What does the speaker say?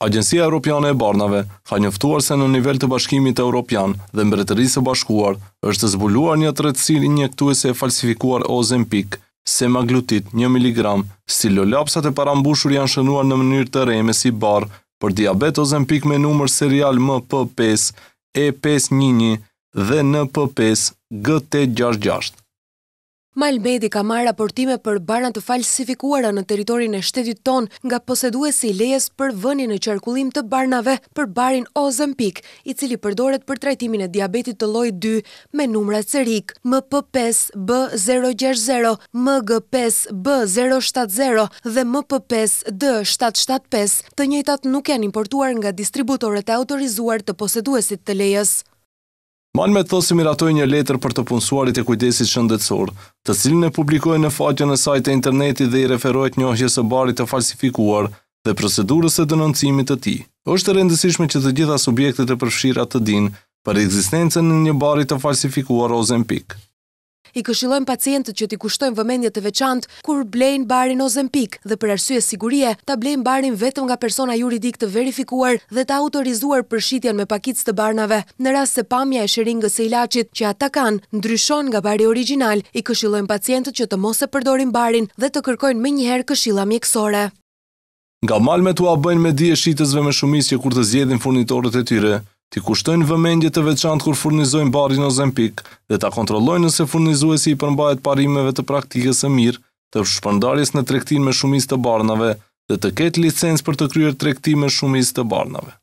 Agjencia Europiane e Barnave ka njoftuar se në nivel të Bashkimit Evropian dhe Mbretërisë së Bashkuar është zbuluar një tretësi injektuese e falsifikuar Ozempic, maglutit 1 mg, stilolapsat e parambushur janë shënuar në mënyrë të rreme si barë për diabet Ozempic me numër serial MP5 E511 dhe NP5 GT66. Malmedi ka marrë raportime për barna të falsifikuara në teritorin e shtetit ton nga poseduesi lejes për vëni në qarkullim të barnave për barin Ozen i cili përdoret për trajtimin e diabetit të loj 2 me numra cerik MP5B060, MG5B070 dhe MP5D775 të njëtat nuk janë importuar nga distributore të autorizuar të poseduesit të lejes. Man me thosë miratoj një letër për të punësuarit e kujdesit shëndetsor, të cilin e publikojnë në faqën e sajtë e internetit dhe i referojt njohje së barit të falsifikuar dhe procedurës e denoncimit të ti. Êshtë rendësishme që të gjitha subjektet e përfshira të din për eksistencen në një barit të falsifikuar ozen pikë. I këshillojm pacientët që t'i kushtojnë vëmendje të veçantë kur blejnë barin Ozempic dhe për arsye sigurie, ta blejnë barin vetëm nga persona juridik të verifikuar dhe të autorizuar për shitjen me paketë të barnave. Në rast se pamja e shiringës së ilaçit që ata kanë ndryshon nga bari origjinal, i këshillojm pacientët që të mos e përdorin barin dhe të kërkojnë menjëherë këshilla mjekësore. Nga malmet u a bëjnë me diëshitësve me shumisë kur të zjedhin furnitorët e tyre t'i kushtojnë vëmendje të veçantë kur furnizojnë barin o zempik dhe t'a kontrollojnë nëse furnizuesi i përmbajet parimeve të praktikës e mirë, të shpëndarjes në trektin me shumis të barnave dhe të ketë licencë për të kryer trektin me shumis të barnave.